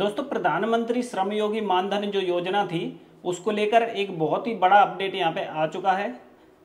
दोस्तों प्रधानमंत्री श्रम योगी मानधन जो योजना थी उसको लेकर एक बहुत ही बड़ा अपडेट यहाँ पे आ चुका है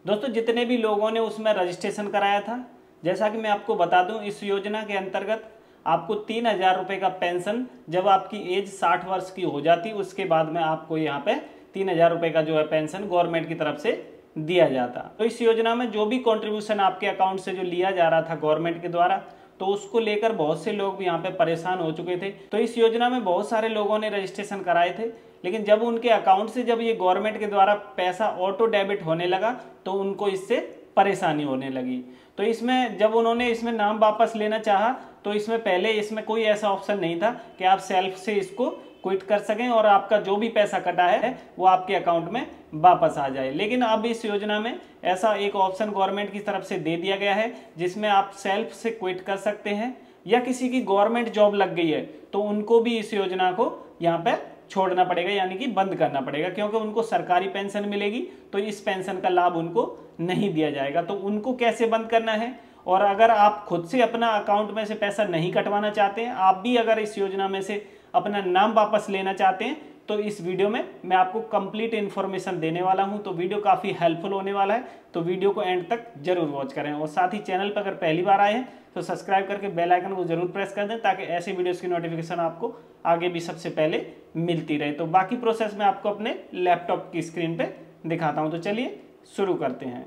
दोस्तों जितने भी लोगों ने उसमें रजिस्ट्रेशन कराया था जैसा कि मैं आपको बता दूं इस योजना के अंतर्गत आपको तीन हज़ार रुपये का पेंशन जब आपकी एज साठ वर्ष की हो जाती उसके बाद में आपको यहाँ पे तीन हज़ार रुपये का जो है पेंशन गवर्नमेंट की तरफ से दिया जाता तो इस योजना में जो भी कॉन्ट्रीब्यूशन आपके अकाउंट से जो लिया जा रहा था गवर्नमेंट के द्वारा तो उसको लेकर बहुत से लोग भी यहाँ पे परेशान हो चुके थे तो इस योजना में बहुत सारे लोगों ने रजिस्ट्रेशन कराए थे लेकिन जब उनके अकाउंट से जब ये गवर्नमेंट के द्वारा पैसा ऑटो डेबिट होने लगा तो उनको इससे परेशानी होने लगी तो इसमें जब उन्होंने इसमें नाम वापस लेना चाहा तो इसमें पहले इसमें कोई ऐसा ऑप्शन नहीं था कि आप सेल्फ से इसको क्विट कर सकें और आपका जो भी पैसा कटा है वो आपके अकाउंट में वापस आ जाए लेकिन अब इस योजना में ऐसा एक ऑप्शन गवर्नमेंट की तरफ से दे दिया गया है जिसमें आप सेल्फ से क्विट कर सकते हैं या किसी की गवर्नमेंट जॉब लग गई है तो उनको भी इस योजना को यहाँ पर छोड़ना पड़ेगा यानी कि बंद करना पड़ेगा क्योंकि उनको सरकारी पेंशन मिलेगी तो इस पेंशन का लाभ उनको नहीं दिया जाएगा तो उनको कैसे बंद करना है और अगर आप खुद से अपना अकाउंट में से पैसा नहीं कटवाना चाहते हैं आप भी अगर इस योजना में से अपना नाम वापस लेना चाहते हैं तो इस वीडियो में मैं आपको कंप्लीट इन्फॉर्मेशन देने वाला हूं तो वीडियो काफ़ी हेल्पफुल होने वाला है तो वीडियो को एंड तक जरूर वॉच करें और साथ ही चैनल पर अगर पहली बार आए हैं तो सब्सक्राइब करके बेल आइकन को जरूर प्रेस कर दें ताकि ऐसे वीडियोस की नोटिफिकेशन आपको आगे भी सबसे पहले मिलती रहे तो बाकी प्रोसेस मैं आपको अपने लैपटॉप की स्क्रीन पर दिखाता हूँ तो चलिए शुरू करते हैं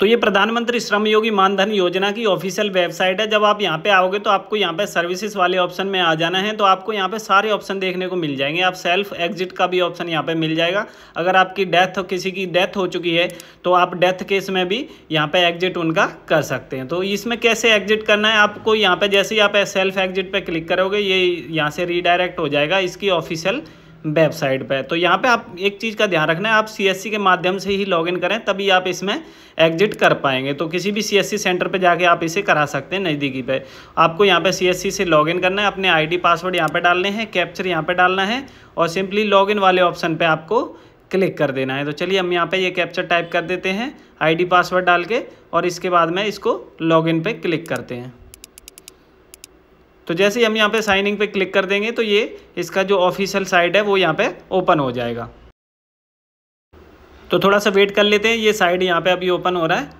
तो ये प्रधानमंत्री श्रम योगी मानधन योजना की ऑफिशियल वेबसाइट है जब आप यहाँ पे आओगे तो आपको यहाँ पे सर्विसेज वाले ऑप्शन में आ जाना है तो आपको यहाँ पे सारे ऑप्शन देखने को मिल जाएंगे आप सेल्फ एग्जिट का भी ऑप्शन यहाँ पे मिल जाएगा अगर आपकी डेथ किसी की डेथ हो चुकी है तो आप डेथ केस में भी यहाँ पर एग्जिट उनका कर सकते हैं तो इसमें कैसे एग्जिट करना है आपको यहाँ पर जैसे ही आप सेल्फ एग्जिट पर क्लिक करोगे ये यहाँ से रिडायरेक्ट हो जाएगा इसकी ऑफिशियल वेबसाइट पे तो यहाँ पे आप एक चीज़ का ध्यान रखना है आप सीएससी के माध्यम से ही लॉगिन करें तभी आप इसमें एग्जिट कर पाएंगे तो किसी भी सीएससी सेंटर पे जाके आप इसे करा सकते हैं नज़दीकी पे आपको यहाँ पे सीएससी से लॉगिन करना है अपने आईडी पासवर्ड यहाँ पे डालने हैं कैप्चर यहाँ पे डालना है और सिंपली इन वाले ऑप्शन पर आपको क्लिक कर देना है तो चलिए हम यहाँ पर ये कैप्चर टाइप कर देते हैं डी पासवर्ड डाल के और इसके बाद में इसको इन पर क्लिक करते हैं तो जैसे ही हम यहाँ पे साइनिंग पे क्लिक कर देंगे तो ये इसका जो ऑफिशियल साइट है वो यहाँ पे ओपन हो जाएगा तो थोड़ा सा वेट कर लेते हैं ये साइड यहाँ पे अभी ओपन हो रहा है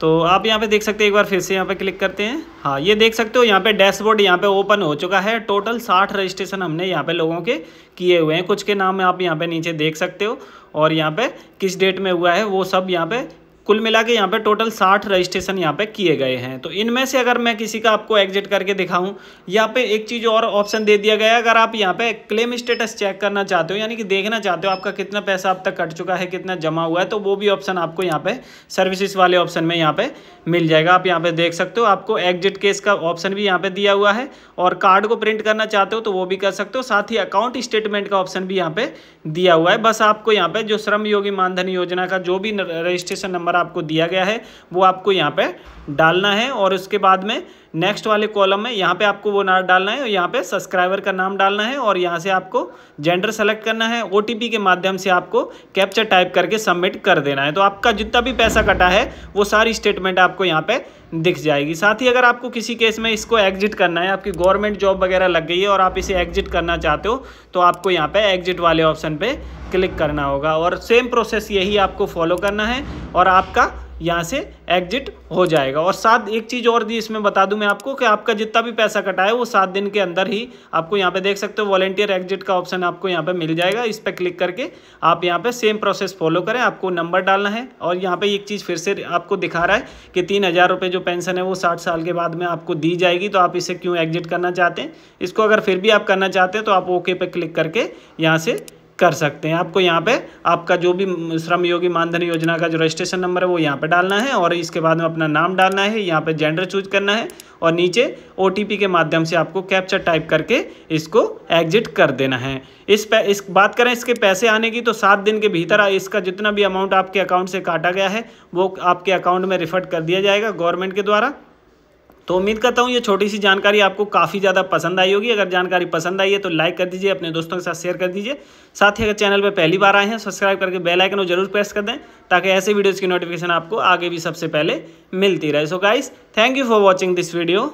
तो आप यहाँ पे देख सकते हैं एक बार फिर से यहाँ पे क्लिक करते हैं हाँ ये देख सकते हो यहाँ पे डैशबोर्ड यहाँ पे ओपन हो चुका है टोटल साठ रजिस्ट्रेशन हमने यहाँ पे लोगों के किए हुए हैं कुछ के नाम आप यहाँ पे नीचे देख सकते हो और यहाँ पे किस डेट में हुआ है वो सब यहाँ पे कुल मिला के यहाँ पर टोटल साठ रजिस्ट्रेशन यहाँ पे किए गए हैं तो इनमें से अगर मैं किसी का आपको एग्जिट करके दिखाऊं यहाँ पे एक चीज़ और ऑप्शन दे दिया गया है अगर आप यहाँ पे क्लेम स्टेटस चेक करना चाहते हो यानी कि देखना चाहते हो आपका कितना पैसा अब तक कट चुका है कितना जमा हुआ है तो वो भी ऑप्शन आपको यहाँ पर सर्विसेज वाले ऑप्शन में यहाँ पर मिल जाएगा आप यहाँ पर देख सकते हो आपको एग्जिट केस का ऑप्शन भी यहाँ पर दिया हुआ है और कार्ड को प्रिंट करना चाहते हो तो वो भी कर सकते हो साथ ही अकाउंट स्टेटमेंट का ऑप्शन भी यहाँ पे दिया हुआ है बस आपको यहाँ पर जो श्रम योगी मानधन योजना का जो भी रजिस्ट्रेशन नंबर आपको दिया गया है वो आपको यहाँ पे डालना है और उसके बाद में नेक्स्ट वाले कॉलम में यहाँ पे आपको वो नाम डालना है और यहाँ पे सब्सक्राइबर का नाम डालना है और यहाँ से आपको जेंडर सेलेक्ट करना है ओ के माध्यम से आपको कैप्चर टाइप करके सबमिट कर देना है तो आपका जितना भी पैसा कटा है वो सारी स्टेटमेंट आपको यहाँ पे दिख जाएगी साथ ही अगर आपको किसी केस में इसको एग्जिट करना है आपकी गवर्नमेंट जॉब वगैरह लग गई है और आप इसे एग्जिट करना चाहते हो तो आपको यहाँ पे एग्जिट वाले ऑप्शन पे क्लिक करना होगा और सेम प्रोसेस यही आपको फॉलो करना है और आपका यहाँ से एग्जिट हो जाएगा और साथ एक चीज़ और दी इसमें बता दूँ मैं आपको कि आपका जितना भी पैसा कटा है वो सात दिन के अंदर ही आपको यहाँ पे देख सकते हो वॉलेंटियर एग्जिट का ऑप्शन आपको यहाँ पे मिल जाएगा इस पर क्लिक करके आप यहाँ पे सेम प्रोसेस फॉलो करें आपको नंबर डालना है और यहाँ पे एक चीज़ फिर से आपको दिखा रहा है कि तीन हज़ार रुपये जो पेंशन है वो साठ साल के बाद में आपको दी जाएगी तो आप इसे क्यों एग्जिट करना चाहते हैं इसको अगर फिर भी आप करना चाहते हैं तो आप ओके पे क्लिक करके यहाँ से कर सकते हैं आपको यहाँ पे आपका जो भी श्रम योगी मानधन योजना का जो रजिस्ट्रेशन नंबर है वो यहाँ पे डालना है और इसके बाद में अपना नाम डालना है यहाँ पे जेंडर चूज करना है और नीचे ओ के माध्यम से आपको कैप्चर टाइप करके इसको एग्जिट कर देना है इस पे इस बात करें इसके पैसे आने की तो सात दिन के भीतर इसका जितना भी अमाउंट आपके अकाउंट से काटा गया है वो आपके अकाउंट में रिफंड कर दिया जाएगा गवर्नमेंट के द्वारा तो उम्मीद करता हूँ ये छोटी सी जानकारी आपको काफ़ी ज़्यादा पसंद आई होगी अगर जानकारी पसंद आई है तो लाइक कर दीजिए अपने दोस्तों के साथ शेयर कर दीजिए साथ ही अगर चैनल पर पहली बार आए हैं सब्सक्राइब करके बेल आइकन को जरूर प्रेस कर दें ताकि ऐसे वीडियोज़ की नोटिफिकेशन आपको आगे भी सबसे पहले मिलती रहे so guys thank you for watching this video